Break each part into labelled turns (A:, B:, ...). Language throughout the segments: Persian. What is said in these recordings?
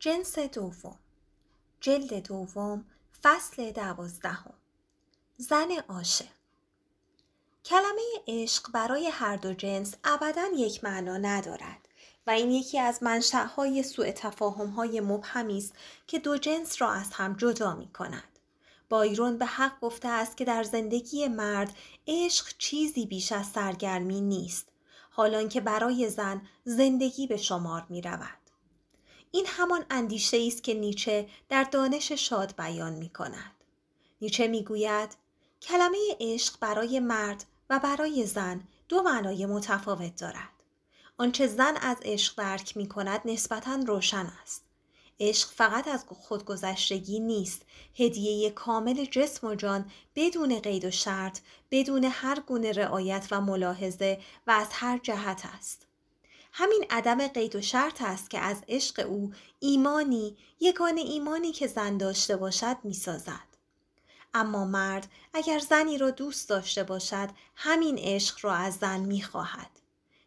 A: جنس دوم جلد دوم فصل دوازدهم زن عاشق کلمه عشق برای هر دو جنس ابدا یک معنا ندارد و این یکی از منشأهای سوء تفاهم‌های مبهمی است که دو جنس را از هم جدا می کند. بایرون به حق گفته است که در زندگی مرد عشق چیزی بیش از سرگرمی نیست حالان که برای زن زندگی به شمار می رود. این همان اندیشه ای است که نیچه در دانش شاد بیان می کند. نیچه می گوید کلمه عشق برای مرد و برای زن دو معنای متفاوت دارد. آنچه زن از عشق درک می کند نسبتا روشن است. عشق فقط از خودگذشتگی نیست هدیه کامل جسم و جان بدون قید و شرط بدون هر گونه رعایت و ملاحظه و از هر جهت است همین عدم قید و شرط است که از عشق او ایمانی یکان ایمانی که زن داشته باشد سازد. اما مرد اگر زنی را دوست داشته باشد همین عشق را از زن خواهد.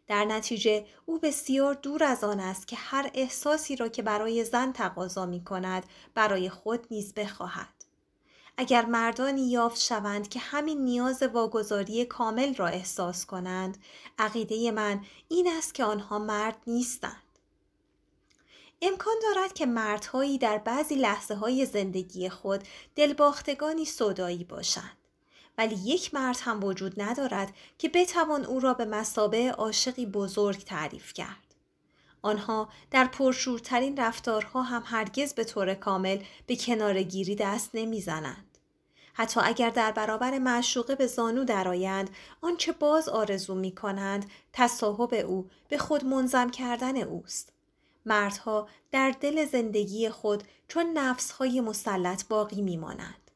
A: در نتیجه او بسیار دور از آن است که هر احساسی را که برای زن تقاضا می کند برای خود نیز بخواهد اگر مردانی یافت شوند که همین نیاز واگذاری کامل را احساس کنند عقیده من این است که آنها مرد نیستند امکان دارد که مردهایی در بعضی لحظه های زندگی خود دلباختگانی صدایی باشند ولی یک مرد هم وجود ندارد که بتوان او را به مسابه عاشقی بزرگ تعریف کرد آنها در پرشورترین رفتارها هم هرگز به طور کامل به کنارگیری دست نمیزنند. حتی اگر در برابر معشوقه به زانو درآیند آنچه باز آرزو می کنند تصاحب او به خود منظم کردن اوست. مردها در دل زندگی خود چون نفسهای مسلط باقی میمانند.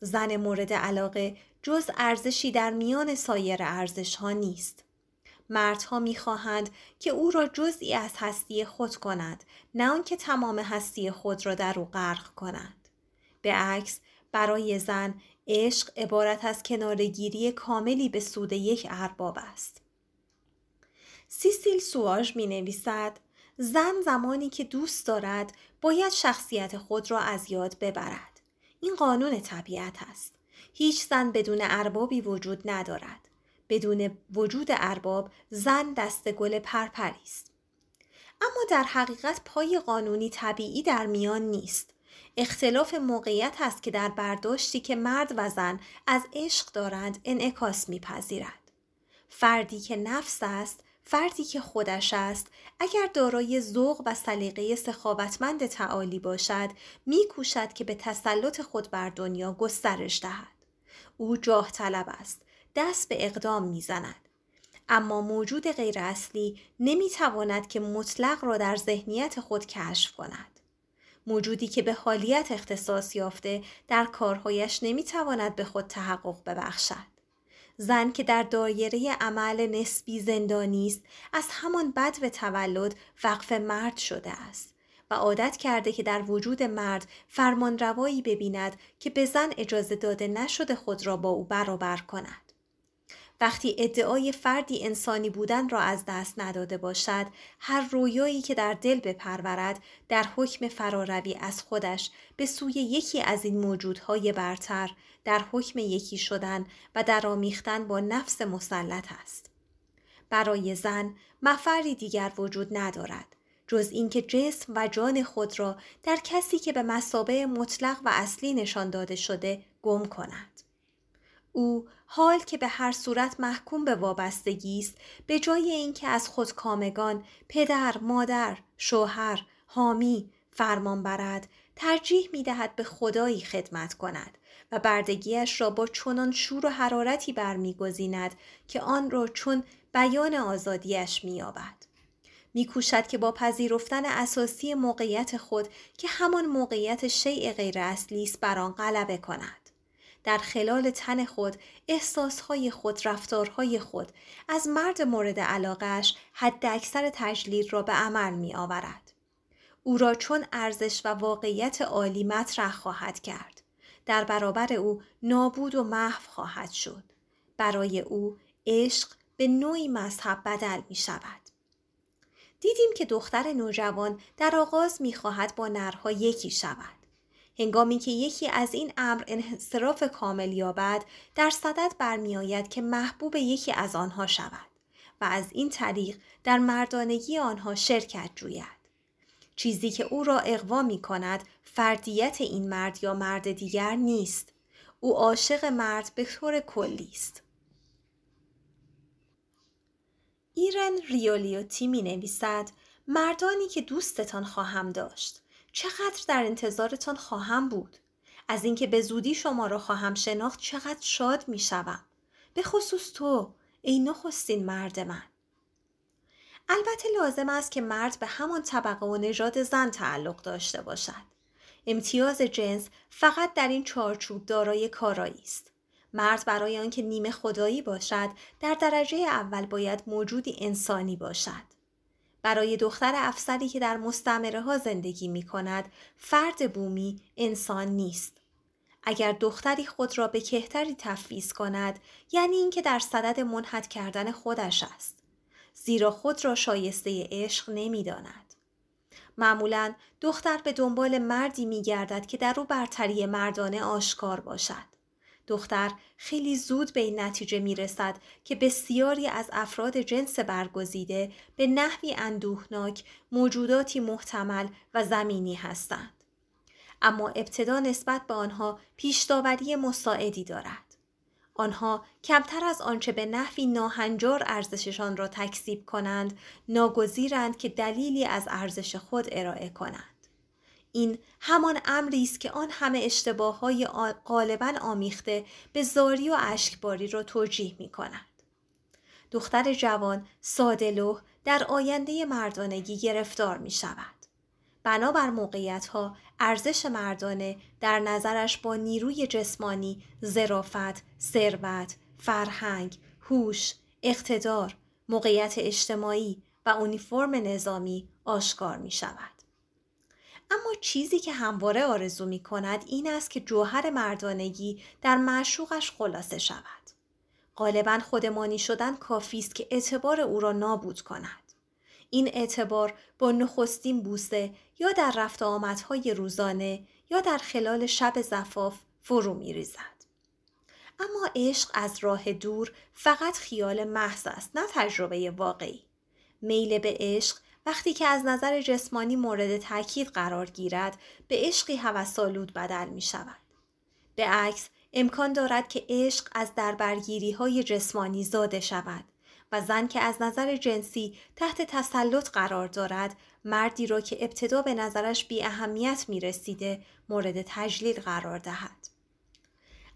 A: زن مورد علاقه جز ارزشی در میان سایر ارزش ها نیست. مردها میخواهند که او را جزئی از هستی خود کند نه آنکه تمام هستی خود را در او غرق کنند به عکس برای زن عشق عبارت از کنارگیری کاملی به سود یک ارباب است سیسیل سواژ می نویسد زن زمانی که دوست دارد باید شخصیت خود را از یاد ببرد این قانون طبیعت است هیچ زن بدون اربابی وجود ندارد بدون وجود ارباب زن دست گل پرپری است اما در حقیقت پای قانونی طبیعی در میان نیست اختلاف موقعیت است که در برداشتی که مرد و زن از عشق دارند انعکاس میپذیرد فردی که نفس است فردی که خودش است اگر دارای ذوق و سلیقه سخاوتمند تعالی باشد میکوشد که به تسلط خود بر دنیا گسترش دهد او جاه طلب است دست به اقدام میزند اما موجود غیر اصلی نمیتواند که مطلق را در ذهنیت خود کشف کند موجودی که به حالیت اختصاص یافته در کارهایش نمیتواند به خود تحقق ببخشد زن که در دایره عمل نسبی زندانی است از همان بد و تولد وقف مرد شده است و عادت کرده که در وجود مرد فرمانروایی ببیند که به زن اجازه داده نشده خود را با او برابر کند وقتی ادعای فردی انسانی بودن را از دست نداده باشد هر رویایی که در دل بپرورد در حکم فراروی از خودش به سوی یکی از این موجودهای برتر در حکم یکی شدن و در با نفس مسلط است برای زن مفری دیگر وجود ندارد جز اینکه جسم و جان خود را در کسی که به مسابه مطلق و اصلی نشان داده شده گم کند او حال که به هر صورت محکوم به وابستگی است به جای اینکه از خود کامگان پدر، مادر، شوهر، حامی فرمان برد ترجیح می دهد به خدایی خدمت کند و بردگیش را با چنان شور و حرارتی برمیگزیند که آن را چون بیان آزادیش مییابد میکوشد که با پذیرفتن اساسی موقعیت خود که همان موقعیت شیء غیر اصلی است بر آن غلبه کند در خلال تن خود، احساسهای خود، رفتارهای خود از مرد مورد علاقش حد اکثر تجلیل را به عمل می آورد. او را چون ارزش و واقعیت عالی مطرح خواهد کرد. در برابر او نابود و محو خواهد شد. برای او عشق به نوعی مذهب بدل می شود. دیدیم که دختر نوجوان در آغاز می خواهد با نرها یکی شود. هنگامی که یکی از این امر انصراف کامل یابد در صدد برمیآید که محبوب یکی از آنها شود و از این طریق در مردانگی آنها شرکت جوید چیزی که او را اقوا می کند فردیت این مرد یا مرد دیگر نیست او عاشق مرد به طور کلی است ایرن ریولیوتی می نویسد مردانی که دوستتان خواهم داشت چقدر در انتظارتان خواهم بود از اینکه به زودی شما را خواهم شناخت چقدر شاد می شوم به خصوص تو ای نخستین مرد من البته لازم است که مرد به همان طبقه و نژاد زن تعلق داشته باشد امتیاز جنس فقط در این چارچوب دارای کارایی است مرد برای آنکه نیمه خدایی باشد در درجه اول باید موجودی انسانی باشد برای دختر افسری که در مستمره ها زندگی می کند فرد بومی انسان نیست. اگر دختری خود را به کهتری تفویض کند یعنی اینکه در صدد منحت کردن خودش است. زیرا خود را شایسته عشق نمی داند. معمولا دختر به دنبال مردی می گردد که در او برتری مردانه آشکار باشد. دختر خیلی زود به این نتیجه می رسد که بسیاری از افراد جنس برگزیده به نحوی اندوهناک موجوداتی محتمل و زمینی هستند. اما ابتدا نسبت به آنها پیشداوری مساعدی دارد. آنها کمتر از آنچه به نحوی ناهنجار ارزششان را تکذیب کنند، ناگزیرند که دلیلی از ارزش خود ارائه کنند. این همان امری است که آن همه اشتباه های غالبا آمیخته به زاری و اشکباری را توجیه می کند. دختر جوان سادلوه در آینده مردانگی گرفتار می شود. بنابر موقعیت ها ارزش مردانه در نظرش با نیروی جسمانی، زرافت، ثروت، فرهنگ، هوش، اقتدار، موقعیت اجتماعی و اونیفرم نظامی آشکار می شود. اما چیزی که همواره آرزو می کند این است که جوهر مردانگی در معشوقش خلاصه شود. غالبا خودمانی شدن کافی است که اعتبار او را نابود کند. این اعتبار با نخستین بوسه یا در رفت آمدهای روزانه یا در خلال شب زفاف فرو می ریزد. اما عشق از راه دور فقط خیال محض است نه تجربه واقعی. میل به عشق وقتی که از نظر جسمانی مورد تاکید قرار گیرد به عشقی هوسالود بدل می شود. به عکس امکان دارد که عشق از دربرگیری های جسمانی زاده شود و زن که از نظر جنسی تحت تسلط قرار دارد مردی را که ابتدا به نظرش بی اهمیت می رسیده مورد تجلیل قرار دهد.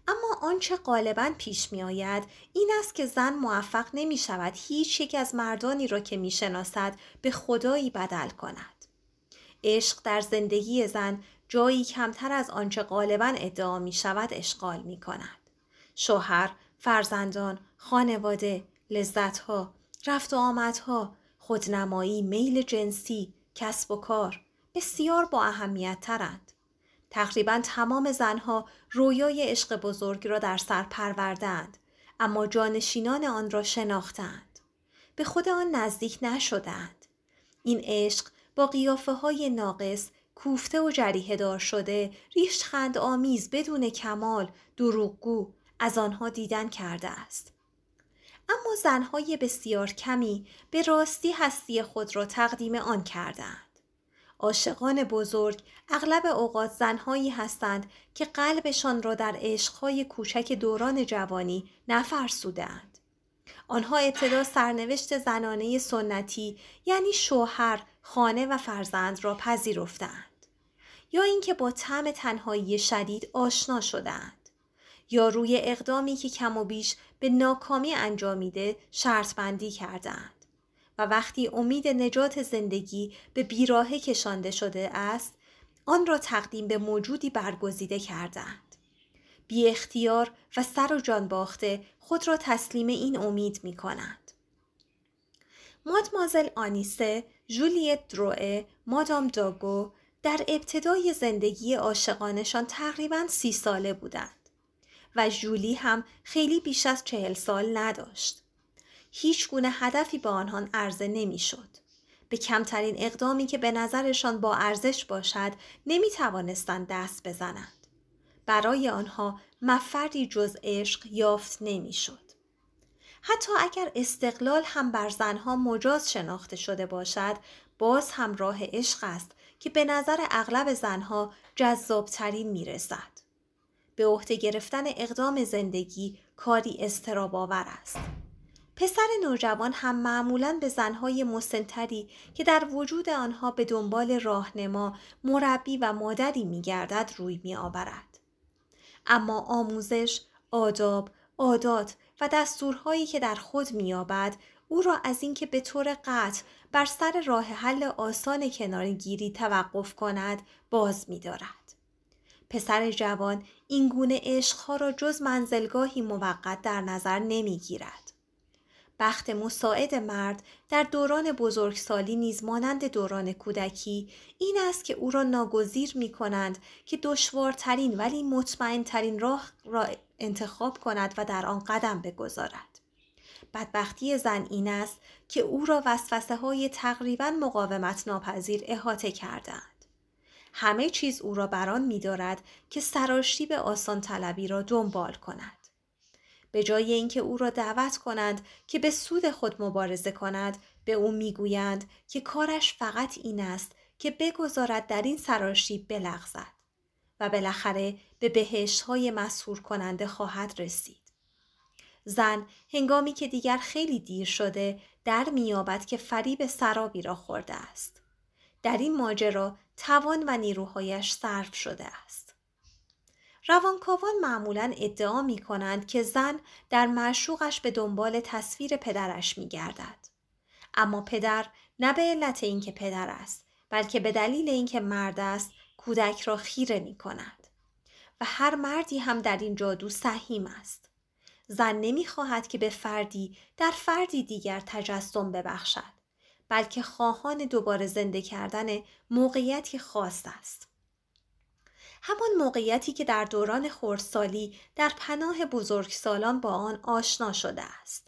A: اما آنچه غالبا پیش می آید این است که زن موفق نمی شود هیچ یک از مردانی را که می شناسد به خدایی بدل کند. عشق در زندگی زن جایی کمتر از آنچه غالبا ادعا می شود اشغال می کند. شوهر، فرزندان، خانواده، لذتها، رفت و آمدها، خودنمایی، میل جنسی، کسب و کار بسیار با اهمیت ترند. تقریبا تمام زنها رویای عشق بزرگ را در سر پروردند اما جانشینان آن را شناختند به خود آن نزدیک نشدند این عشق با قیافه های ناقص کوفته و جریه دار شده خند آمیز بدون کمال دروغگو از آنها دیدن کرده است اما زنهای بسیار کمی به راستی هستی خود را تقدیم آن کردند عاشقان بزرگ اغلب اوقات زنهایی هستند که قلبشان را در عشقهای کوچک دوران جوانی نفرسودند. آنها ابتدا سرنوشت زنانه سنتی یعنی شوهر، خانه و فرزند را پذیرفتند یا اینکه با طعم تنهایی شدید آشنا شدند یا روی اقدامی که کم و بیش به ناکامی انجامیده شرط بندی کردند. و وقتی امید نجات زندگی به بیراهه کشانده شده است آن را تقدیم به موجودی برگزیده کردند بی اختیار و سر و جان باخته خود را تسلیم این امید می کنند. مادمازل آنیسه، جولیت دروه، مادام داگو در ابتدای زندگی عاشقانشان تقریبا سی ساله بودند و جولی هم خیلی بیش از چهل سال نداشت. هیچ گونه هدفی به آنها عرضه نمیشد. به کمترین اقدامی که به نظرشان با ارزش باشد نمی توانستند دست بزنند. برای آنها مفردی جز عشق یافت نمیشد. حتی اگر استقلال هم بر زنها مجاز شناخته شده باشد باز هم راه عشق است که به نظر اغلب زنها جذابترین می رسد. به عهده گرفتن اقدام زندگی کاری استراباور است. پسر نوجوان هم معمولا به زنهای مسنتری که در وجود آنها به دنبال راهنما، مربی و مادری میگردد روی میآورد. اما آموزش، آداب، عادات و دستورهایی که در خود مییابد او را از اینکه به طور قطع بر سر راه حل آسان کنارگیری توقف کند باز میدارد. پسر جوان این گونه عشقها را جز منزلگاهی موقت در نظر نمیگیرد. بخت مساعد مرد در دوران بزرگسالی نیز مانند دوران کودکی این است که او را ناگزیر می کنند که دشوارترین ولی مطمئن ترین راه را انتخاب کند و در آن قدم بگذارد. بدبختی زن این است که او را وسوسه های تقریبا مقاومت ناپذیر احاطه کردند. همه چیز او را بران می دارد که سراشتی به آسان طلبی را دنبال کند. به جای اینکه او را دعوت کنند که به سود خود مبارزه کند به او میگویند که کارش فقط این است که بگذارد در این سراشیب بلغزد و بالاخره به بهشت های مسهور کننده خواهد رسید. زن هنگامی که دیگر خیلی دیر شده در میابد که فریب سرابی را خورده است. در این ماجرا توان و نیروهایش صرف شده است. روانکاوان معمولا ادعا می کنند که زن در معشوقش به دنبال تصویر پدرش می گردد. اما پدر نه به علت اینکه پدر است بلکه به دلیل اینکه مرد است کودک را خیره می کند. و هر مردی هم در این جادو سهیم است. زن نمی خواهد که به فردی در فردی دیگر تجسم ببخشد بلکه خواهان دوباره زنده کردن موقعیتی خاص است. همان موقعیتی که در دوران خردسالی در پناه بزرگسالان با آن آشنا شده است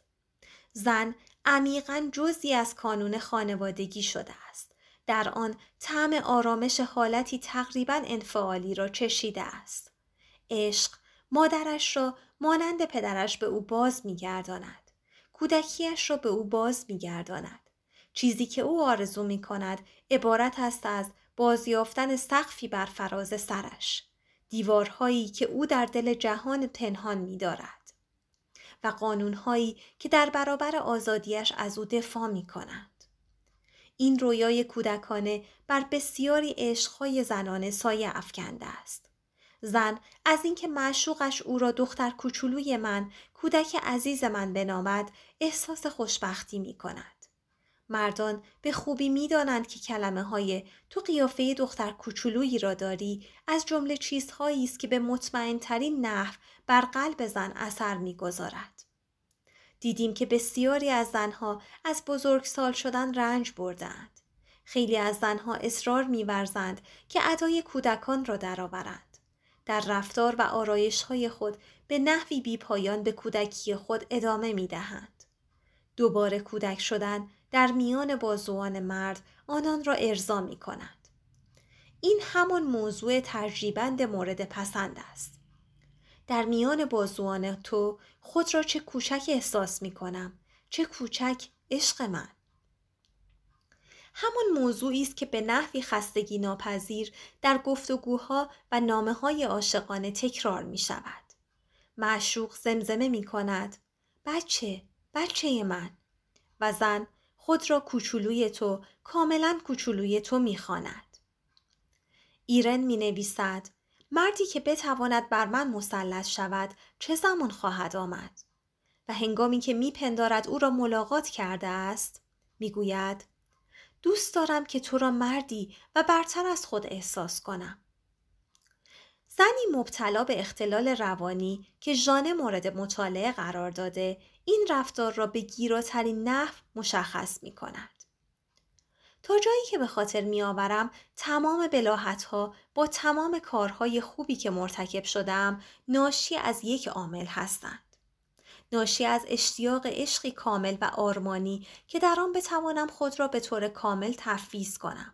A: زن عمیقا جزی از کانون خانوادگی شده است در آن طعم آرامش حالتی تقریبا انفعالی را چشیده است عشق مادرش را مانند پدرش به او باز میگرداند کودکیش را به او باز میگرداند چیزی که او آرزو می کند عبارت است از بازیافتن سقفی بر فراز سرش دیوارهایی که او در دل جهان پنهان می دارد و قانونهایی که در برابر آزادیش از او دفاع می کند. این رویای کودکانه بر بسیاری عشقهای زنانه سایه افکنده است. زن از اینکه معشوقش او را دختر کوچولوی من کودک عزیز من بنامد احساس خوشبختی می کند. مردان به خوبی میدانند که کلمه های تو قیافه دختر کوچولویی را داری از جمله چیزهایی است که به مطمئن ترین نحو بر قلب زن اثر میگذارد. دیدیم که بسیاری از زنها از بزرگسال شدن رنج بردند. خیلی از زنها اصرار میورزند که ادای کودکان را درآورند. در رفتار و آرایش های خود به نحوی پایان به کودکی خود ادامه می دهند. دوباره کودک شدن در میان بازوان مرد آنان را ارضا می کند. این همان موضوع ترجیبند مورد پسند است. در میان بازوان تو خود را چه کوچک احساس می کنم. چه کوچک عشق من. همان موضوعی است که به نحوی خستگی ناپذیر در گفتگوها و نامه های عاشقانه تکرار می شود. معشوق زمزمه می کند بچه بچه من و زن خود را کوچولوی تو کاملا کوچولوی تو میخواند ایرن می نویسد مردی که بتواند بر من مسلط شود چه زمان خواهد آمد و هنگامی که میپندارد او را ملاقات کرده است میگوید دوست دارم که تو را مردی و برتر از خود احساس کنم زنی مبتلا به اختلال روانی که ژانه مورد مطالعه قرار داده این رفتار را به گیراترین نحو مشخص می کند. تا جایی که به خاطر می آورم تمام بلاحت ها با تمام کارهای خوبی که مرتکب شدم ناشی از یک عامل هستند. ناشی از اشتیاق عشقی کامل و آرمانی که در آن بتوانم خود را به طور کامل تفویض کنم.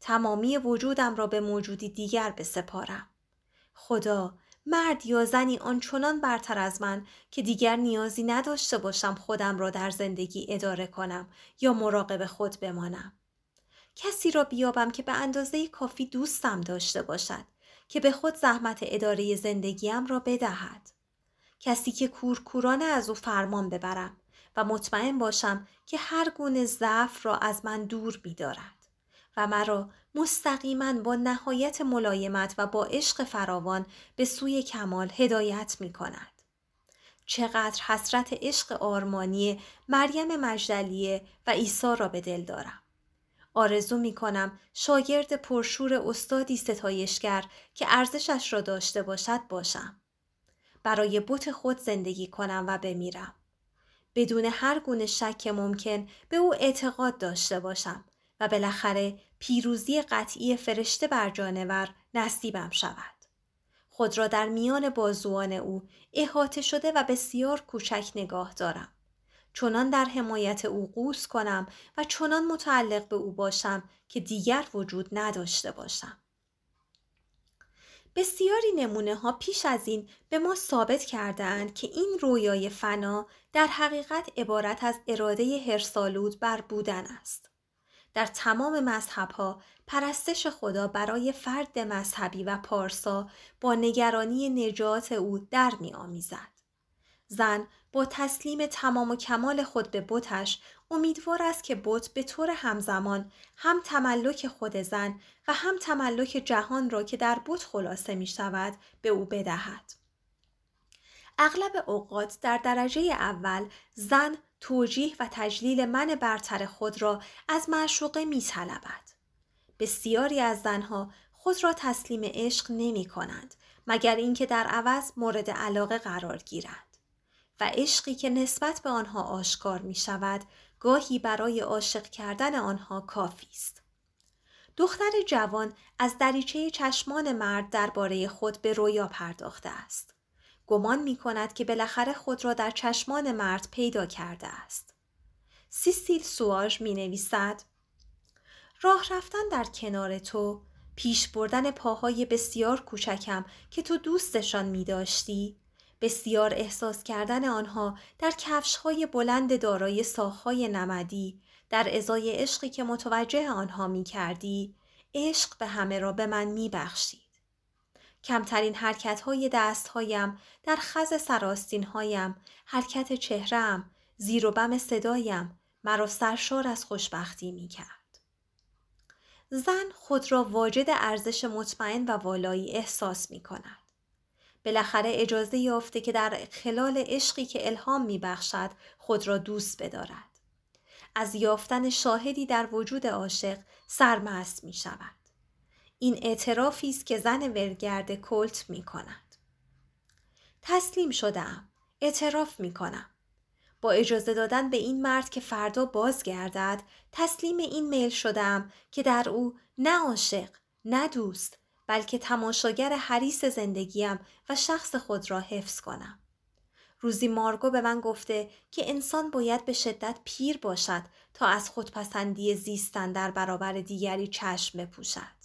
A: تمامی وجودم را به موجودی دیگر بسپارم. خدا مرد یا زنی آنچنان برتر از من که دیگر نیازی نداشته باشم خودم را در زندگی اداره کنم یا مراقب خود بمانم. کسی را بیابم که به اندازه کافی دوستم داشته باشد که به خود زحمت اداره زندگیم را بدهد. کسی که کورکورانه از او فرمان ببرم و مطمئن باشم که هر گونه ضعف را از من دور می‌دارد. و مرا مستقیما با نهایت ملایمت و با عشق فراوان به سوی کمال هدایت می کند. چقدر حسرت عشق آرمانی مریم مجدلیه و عیسی را به دل دارم. آرزو می کنم شاگرد پرشور استادی ستایشگر که ارزشش را داشته باشد باشم. برای بوت خود زندگی کنم و بمیرم. بدون هر گونه شک ممکن به او اعتقاد داشته باشم و بالاخره پیروزی قطعی فرشته بر جانور نصیبم شود. خود را در میان بازوان او احاطه شده و بسیار کوچک نگاه دارم. چنان در حمایت او قوس کنم و چنان متعلق به او باشم که دیگر وجود نداشته باشم. بسیاری نمونه ها پیش از این به ما ثابت کرده اند که این رویای فنا در حقیقت عبارت از اراده هرسالود بر بودن است. در تمام مذهبها پرستش خدا برای فرد مذهبی و پارسا با نگرانی نجات او در می زن با تسلیم تمام و کمال خود به بتش امیدوار است که بت به طور همزمان هم تملک خود زن و هم تملک جهان را که در بت خلاصه می شود به او بدهد. اغلب اوقات در درجه اول زن توجیه و تجلیل من برتر خود را از معشوقه می طلبد. بسیاری از زنها خود را تسلیم عشق نمی کنند مگر اینکه در عوض مورد علاقه قرار گیرند و عشقی که نسبت به آنها آشکار می شود گاهی برای عاشق کردن آنها کافی است. دختر جوان از دریچه چشمان مرد درباره خود به رویا پرداخته است. گمان می کند که بالاخره خود را در چشمان مرد پیدا کرده است. سیسیل سواژ می نویسد راه رفتن در کنار تو پیش بردن پاهای بسیار کوچکم که تو دوستشان می داشتی بسیار احساس کردن آنها در کفشهای بلند دارای ساخهای نمدی در ازای عشقی که متوجه آنها می کردی عشق به همه را به من می کمترین حرکت های دست هایم، در خز سراستین هایم، حرکت چهرم، زیر و بم صدایم، مرا سرشار از خوشبختی می کرد. زن خود را واجد ارزش مطمئن و والایی احساس می کند. بالاخره اجازه یافته که در خلال عشقی که الهام می بخشد خود را دوست بدارد. از یافتن شاهدی در وجود عاشق سرمست می شود. این اعترافی است که زن ولگرد کلت می کند. تسلیم شدم. اعتراف می کنم. با اجازه دادن به این مرد که فردا بازگردد تسلیم این میل شدم که در او نه عاشق نه دوست بلکه تماشاگر حریص زندگیم و شخص خود را حفظ کنم. روزی مارگو به من گفته که انسان باید به شدت پیر باشد تا از خودپسندی زیستن در برابر دیگری چشم بپوشد.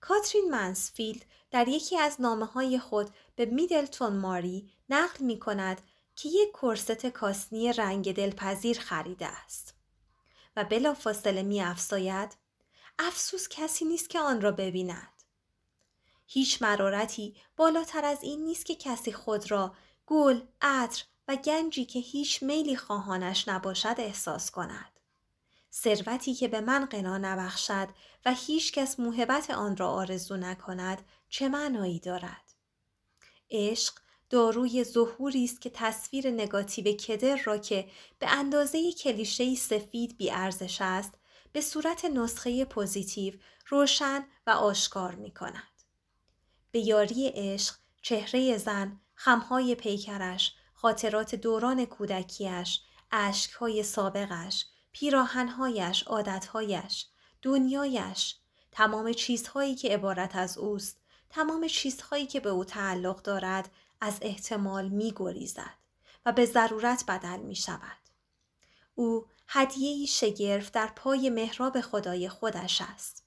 A: کاترین منسفیلد در یکی از نامه های خود به میدلتون ماری نقل می کند که یک کرست کاسنی رنگ دلپذیر خریده است و بلافاصله می افساید افسوس کسی نیست که آن را ببیند هیچ مرارتی بالاتر از این نیست که کسی خود را گل، عطر و گنجی که هیچ میلی خواهانش نباشد احساس کند. ثروتی که به من قنا نبخشد و هیچکس موهبت آن را آرزو نکند چه معنایی دارد عشق داروی ظهوری است که تصویر نگاتیو کدر را که به اندازه کلیشه سفید بیارزش است به صورت نسخه پوزیتیو روشن و آشکار می کند. به یاری عشق چهره زن، خمهای پیکرش، خاطرات دوران کودکیش، اشکهای سابقش، پیراهنهایش، عادتهایش، دنیایش، تمام چیزهایی که عبارت از اوست، تمام چیزهایی که به او تعلق دارد از احتمال می گریزد و به ضرورت بدل می شود. او هدیه شگرف در پای مهراب خدای خودش است.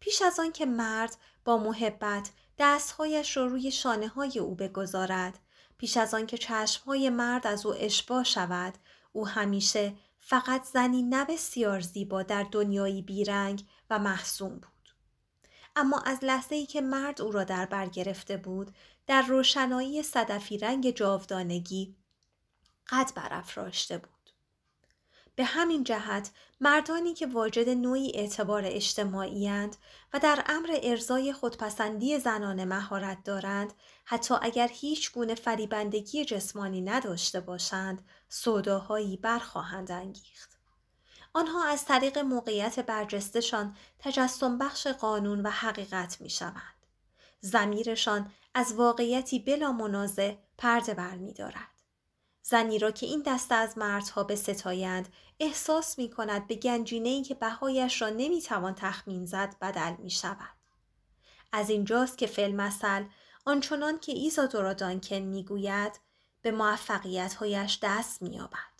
A: پیش از آن که مرد با محبت دستهایش را رو روی شانه های او بگذارد، پیش از آن که چشمهای مرد از او اشباه شود، او همیشه فقط زنی نه بسیار زیبا در دنیایی بیرنگ و محسوم بود. اما از لحظه ای که مرد او را در بر گرفته بود در روشنایی صدفی رنگ جاودانگی قد برافراشته بود. به همین جهت مردانی که واجد نوعی اعتبار اجتماعی و در امر ارزای خودپسندی زنان مهارت دارند حتی اگر هیچ گونه فریبندگی جسمانی نداشته باشند صداهایی برخواهند انگیخت. آنها از طریق موقعیت برجستشان تجسم بخش قانون و حقیقت می شوند. زمیرشان از واقعیتی بلا منازه پرده بر می دارد. زنی را که این دسته از مردها به ستایند احساس می کند به گنجینه که بهایش را نمی توان تخمین زد بدل می شود. از اینجاست که مثل آنچنان که ایزادورا دانکن می گوید به هایش دست می آبد.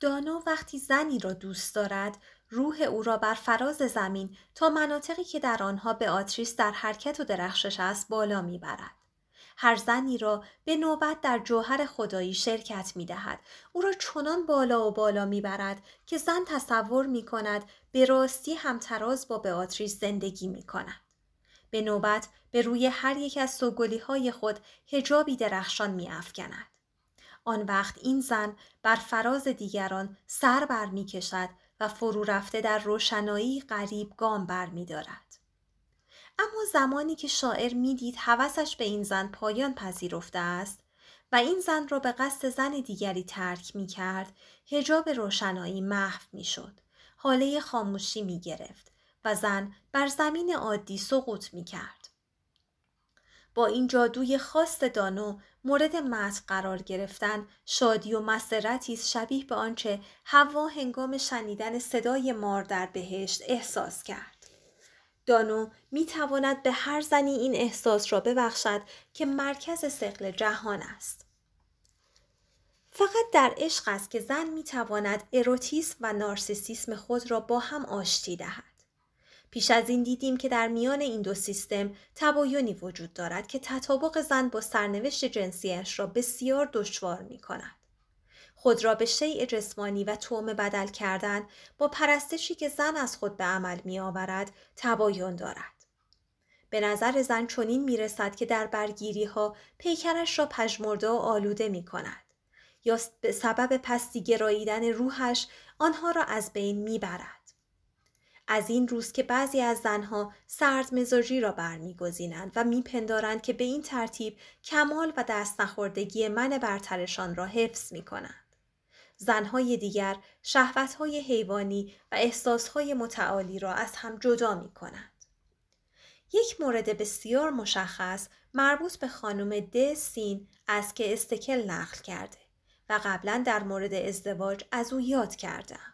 A: دانا وقتی زنی را دوست دارد روح او را بر فراز زمین تا مناطقی که در آنها به آتریس در حرکت و درخشش است بالا میبرد هر زنی را به نوبت در جوهر خدایی شرکت می دهد. او را چنان بالا و بالا می برد که زن تصور می کند به راستی همتراز با بیاتریس زندگی می کند. به نوبت به روی هر یک از سوگلی های خود هجابی درخشان می افکند. آن وقت این زن بر فراز دیگران سر بر می کشد و فرو رفته در روشنایی قریب گام بر می دارد. اما زمانی که شاعر میدید هوسش به این زن پایان پذیرفته است و این زن را به قصد زن دیگری ترک می کرد، هجاب روشنایی محو می شد. حاله خاموشی می گرفت و زن بر زمین عادی سقوط می کرد. با این جادوی خاص دانو مورد مت قرار گرفتن شادی و مسرتی شبیه به آنچه هوا هنگام شنیدن صدای مار در بهشت احساس کرد. دانو می تواند به هر زنی این احساس را ببخشد که مرکز سقل جهان است. فقط در عشق است که زن می تواند اروتیسم و نارسیسیسم خود را با هم آشتی دهد. پیش از این دیدیم که در میان این دو سیستم تباینی وجود دارد که تطابق زن با سرنوشت جنسیش را بسیار دشوار می کند. خود را به شیع جسمانی و توم بدل کردن با پرستشی که زن از خود به عمل می آورد تباین دارد. به نظر زن چنین می رسد که در برگیری ها پیکرش را پژمرده و آلوده می کند. یا به سبب پستی گراییدن روحش آنها را از بین می برد. از این روز که بعضی از زنها سرد مزاجی را برمیگزینند و میپندارند که به این ترتیب کمال و دست نخوردگی من برترشان را حفظ می کنند. زنهای دیگر شهوتهای حیوانی و احساسهای متعالی را از هم جدا می کنند. یک مورد بسیار مشخص مربوط به خانم د سین است که استکل نقل کرده و قبلا در مورد ازدواج از او یاد کردم.